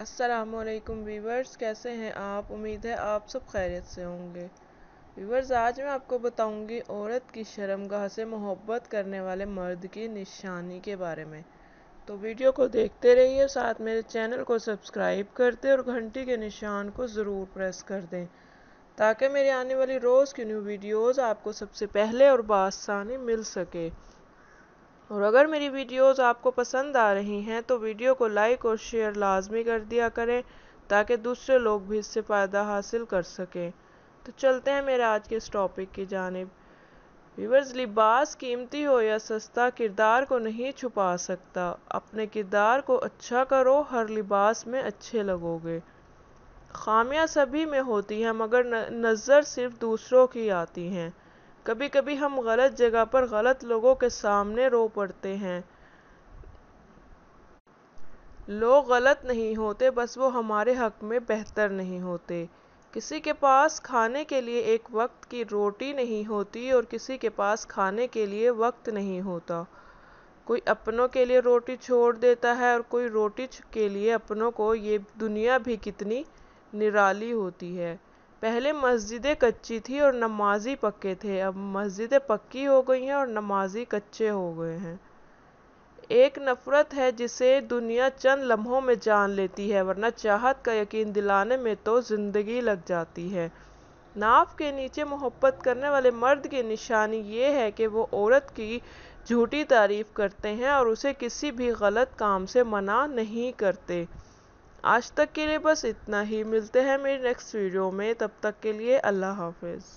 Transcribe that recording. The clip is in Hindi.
असलम वीवर्स कैसे हैं आप उम्मीद है आप सब खैरियत से होंगे वीवर्स आज मैं आपको बताऊंगी औरत की शर्मगाह से मोहब्बत करने वाले मर्द की निशानी के बारे में तो वीडियो को देखते रहिए साथ मेरे चैनल को सब्सक्राइब कर दें और घंटी के निशान को ज़रूर प्रेस कर दें ताकि मेरी आने वाली रोज़ की न्यू वीडियोज़ आपको सबसे पहले और बासानी मिल सके और अगर मेरी वीडियोस आपको पसंद आ रही हैं तो वीडियो को लाइक और शेयर लाजमी कर दिया करें ताकि दूसरे लोग भी इससे फ़ायदा हासिल कर सकें तो चलते हैं मेरे आज के इस टॉपिक की जानब व्यूवर्स लिबास कीमती हो या सस्ता किरदार को नहीं छुपा सकता अपने किरदार को अच्छा करो हर लिबास में अच्छे लगोगे खामियां सभी में होती हैं मगर नज़र सिर्फ दूसरों की आती हैं कभी कभी हम गलत जगह पर गलत लोगों के सामने रो पड़ते हैं लोग गलत नहीं होते बस वो हमारे हक में बेहतर नहीं होते किसी के पास खाने के लिए एक वक्त की रोटी नहीं होती और किसी के पास खाने के लिए वक्त नहीं होता कोई अपनों के लिए रोटी छोड़ देता है और कोई रोटी के लिए अपनों को ये दुनिया भी कितनी निराली होती है पहले मस्जिदें कच्ची थी और नमाजी पक्के थे अब मस्जिदें पक्की हो गई हैं और नमाजी कच्चे हो गए हैं एक नफ़रत है जिसे दुनिया चंद लम्हों में जान लेती है वरना चाहत का यकीन दिलाने में तो ज़िंदगी लग जाती है नाफ के नीचे मोहब्बत करने वाले मर्द की निशानी ये है कि वो औरत की झूठी तारीफ़ करते हैं और उसे किसी भी गलत काम से मना नहीं करते आज तक के लिए बस इतना ही मिलते हैं मेरे नेक्स्ट वीडियो में तब तक के लिए अल्लाह हाफ़िज़